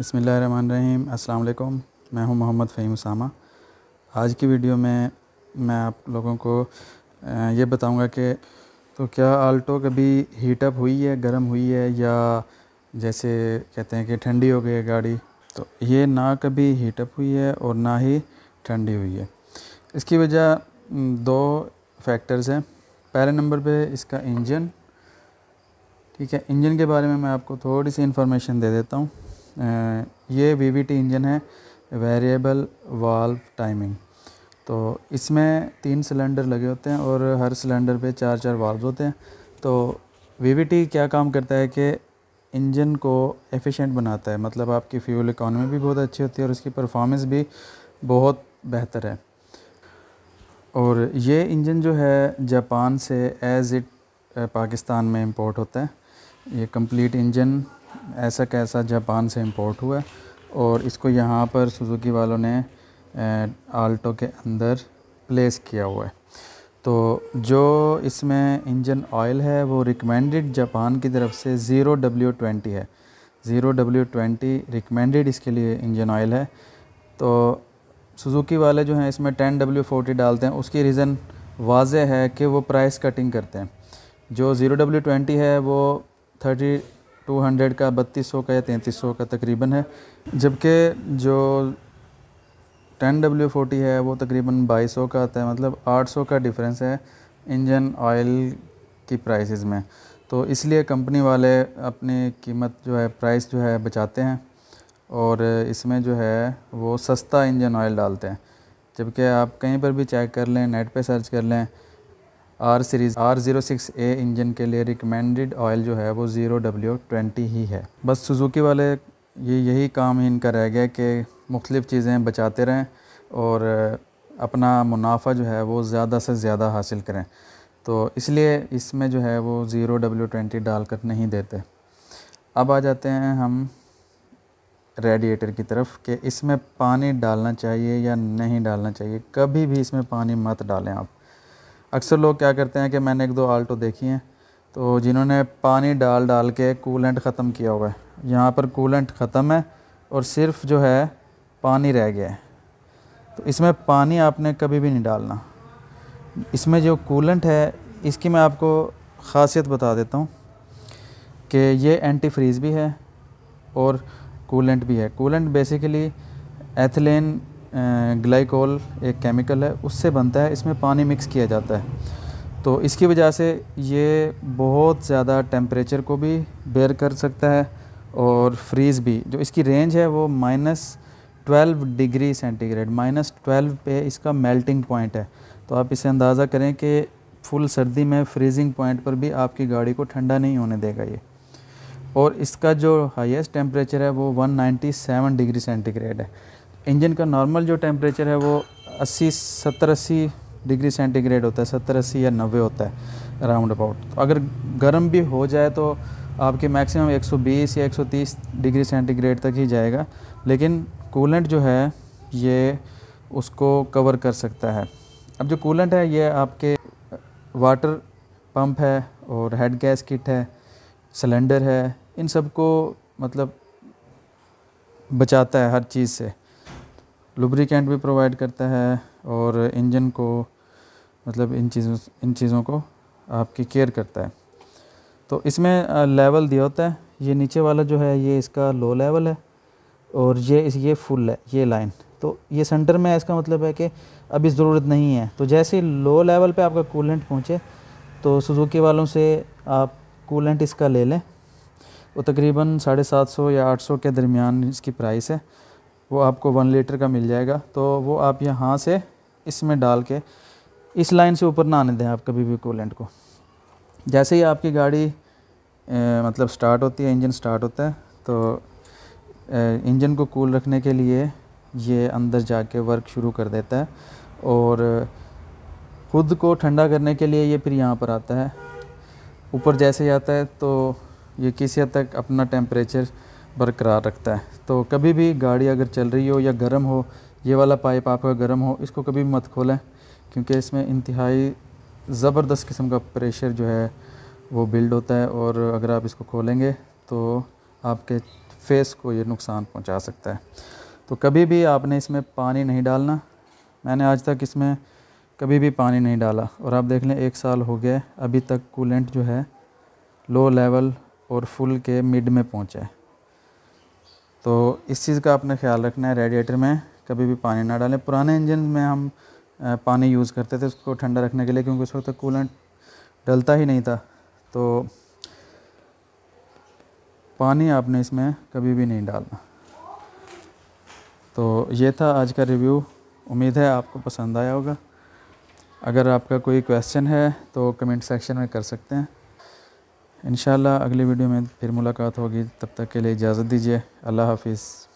बसमीम अल्लाम मैं हूं मोहम्मद फ़हीम उसामा आज की वीडियो में मैं आप लोगों को ये बताऊंगा कि तो क्या आल्टो कभी हीटअप हुई है गर्म हुई है या जैसे कहते हैं कि ठंडी हो गई है गाड़ी तो ये ना कभी हीटअप हुई है और ना ही ठंडी हुई है इसकी वजह दो फैक्टर्स हैं पहले नंबर पे इसका इंजन ठीक है इंजन के बारे में मैं आपको थोड़ी सी इन्फॉर्मेशन दे देता हूँ ये टी इंजन है वेरिएबल वाल्व टाइमिंग तो इसमें तीन सिलेंडर लगे होते हैं और हर सिलेंडर पे चार चार वाल्व होते हैं तो टी क्या काम करता है कि इंजन को एफिशिएंट बनाता है मतलब आपकी फ्यूल इकॉनमी भी बहुत अच्छी होती है और उसकी परफॉर्मेंस भी बहुत बेहतर है और ये इंजन जो है जापान से एज़ इट पाकिस्तान में इंपोर्ट होता है ये कंप्लीट इंजन ऐसा कैसा जापान से इंपोर्ट हुआ और इसको यहाँ पर सुजुकी वालों ने आल्टो के अंदर प्लेस किया हुआ है तो जो इसमें इंजन ऑयल है वो रिकमेंडेड जापान की तरफ से ज़ीरो डब्ल्यू ट्वेंटी है ज़ीरो डब्ल्यू ट्वेंटी रिकमेंडेड इसके लिए इंजन ऑयल है तो सुजुकी वाले जो हैं इसमें टेन डब्ल्यू फोर्टी डालते हैं उसकी रीज़न वाज है कि वो प्राइस कटिंग करते हैं जो ज़ीरो डब्ल्यू ट्वेंटी है वो थर्टी 200 का 3200 का या 3300 का तकरीबन है जबकि जो टेन डब्ल्यू फोर्टी है वो तकरीबन 2200 का आता है मतलब 800 का डिफरेंस है इंजन ऑयल की प्राइसेस में तो इसलिए कंपनी वाले अपनी कीमत जो है प्राइस जो है बचाते हैं और इसमें जो है वो सस्ता इंजन ऑयल डालते हैं जबकि आप कहीं पर भी चेक कर लें नेट पे सर्च कर लें R series R zero six A engine के लिए रिकमेंडेड ऑयल जो है वो ज़ीरो डब्ल्यू ट्वेंटी ही है बस सुजुकी वाले ये यही काम ही इनका रह गया कि मुख्तलिफ़ चीज़ें बचाते रहें और अपना मुनाफा जो है वो ज़्यादा से ज़्यादा हासिल करें तो इसलिए इसमें जो है वो ज़ीरो डब्ल्यू ट्वेंटी डाल कर नहीं देते अब आ जाते हैं हम रेडिएटर की तरफ कि इसमें पानी डालना चाहिए या नहीं डालना चाहिए कभी भी इसमें पानी मत डालें आप अक्सर लोग क्या करते हैं कि मैंने एक दो आल्टो देखी हैं तो जिन्होंने पानी डाल डाल के कूलेंट ख़त्म किया हुआ है यहाँ पर कूलेंट ख़त्म है और सिर्फ जो है पानी रह गया है तो इसमें पानी आपने कभी भी नहीं डालना इसमें जो कूलेंट है इसकी मैं आपको ख़ासियत बता देता हूँ कि ये एंटी फ्रीज़ भी है और कूलेंट भी है कूलेंट बेसिकली एथिलीन ग्लाइकोल एक केमिकल है उससे बनता है इसमें पानी मिक्स किया जाता है तो इसकी वजह से ये बहुत ज़्यादा टेम्परेचर को भी बेयर कर सकता है और फ्रीज़ भी जो इसकी रेंज है वो minus twelve degree centigrade minus twelve पे इसका मेल्टिंग पॉइंट है तो आप इसे अंदाज़ा करें कि फुल सर्दी में फ्रीजिंग पॉइंट पर भी आपकी गाड़ी को ठंडा नहीं होने देगा ये और इसका जो हाईएस्ट टेम्परेचर है वो 197 डिग्री सेंटीग्रेड है इंजन का नॉर्मल जो टेम्परेचर है वो 80 सत्तर अस्सी डिग्री सेंटीग्रेड होता है सत्तर अस्सी या नब्बे होता है राउंड अबाउट तो अगर गर्म भी हो जाए तो आपके मैक्सिमम 120 या 130 डिग्री सेंटीग्रेड तक ही जाएगा लेकिन कूलेंट जो है ये उसको कवर कर सकता है अब जो कूलेंट है ये आपके वाटर पंप है और हेड गैस किट है सिलेंडर है इन सबको मतलब बचाता है हर चीज़ से लुब्रिकेंट भी प्रोवाइड करता है और इंजन को मतलब इन चीज़ों इन चीज़ों को आपकी केयर करता है तो इसमें लेवल दिया होता है ये नीचे वाला जो है ये इसका लो लेवल है और ये इस ये फुल है ये लाइन तो ये सेंटर में है इसका मतलब है कि अभी ज़रूरत नहीं है तो जैसे लो लेवल पे आपका कूलेंट पहुँचे तो सुजुकी वालों से आप कूलेंट इसका ले लें वो तकरीबन साढ़े सात सौ या आठ सौ के दरमियान इसकी प्राइस है वो आपको वन लीटर का मिल जाएगा तो वो आप यहाँ से इसमें डाल के इस लाइन से ऊपर ना आने दें आप कभी भी कूलेंट को जैसे ही आपकी गाड़ी ए, मतलब स्टार्ट होती है इंजन स्टार्ट होता है तो ए, इंजन को कूल रखने के लिए ये अंदर जाके वर्क शुरू कर देता है और ख़ुद को ठंडा करने के लिए ये फिर यहाँ पर आता है ऊपर जैसे ही आता है तो ये किसी हद तक अपना टेम्परेचर बरकरार रखता है तो कभी भी गाड़ी अगर चल रही हो या गर्म हो ये वाला पाइप आपका गर्म हो इसको कभी मत खोलें क्योंकि इसमें इंतहाई ज़बरदस्त किस्म का प्रेशर जो है वो बिल्ड होता है और अगर आप इसको खोलेंगे तो आपके फेस को ये नुकसान पहुंचा सकता है तो कभी भी आपने इसमें पानी नहीं डालना मैंने आज तक इसमें कभी भी पानी नहीं डाला और आप देख लें एक साल हो गया अभी तक कूलेंट जो है लो लेवल और फुल के मिड में पहुँचा है तो इस चीज़ का आपने ख्याल रखना है रेडिएटर में कभी भी पानी ना डालें पुराने इंजन में हम पानी यूज़ करते थे उसको ठंडा रखने के लिए क्योंकि उस वक्त कूलेंट डलता ही नहीं था तो पानी आपने इसमें कभी भी नहीं डालना तो ये था आज का रिव्यू उम्मीद है आपको पसंद आया होगा अगर आपका कोई क्वेश्चन है तो कमेंट सेक्शन में कर सकते हैं इन अगली वीडियो में फिर मुलाकात होगी तब तक के लिए इजाज़त दीजिए अल्लाह हाफिज़